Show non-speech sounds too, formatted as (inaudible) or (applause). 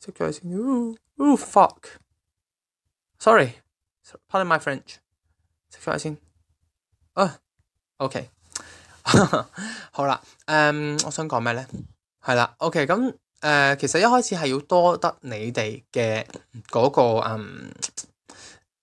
Subjoicing. Ooh, ooh, fuck. Sorry. Pardon my French. Subjoicing. Ah, OK。好啦，誒、um,，我想講咩咧？係啦，OK，咁誒、呃、其實一開始係要多得你哋嘅嗰個嗯 (laughs)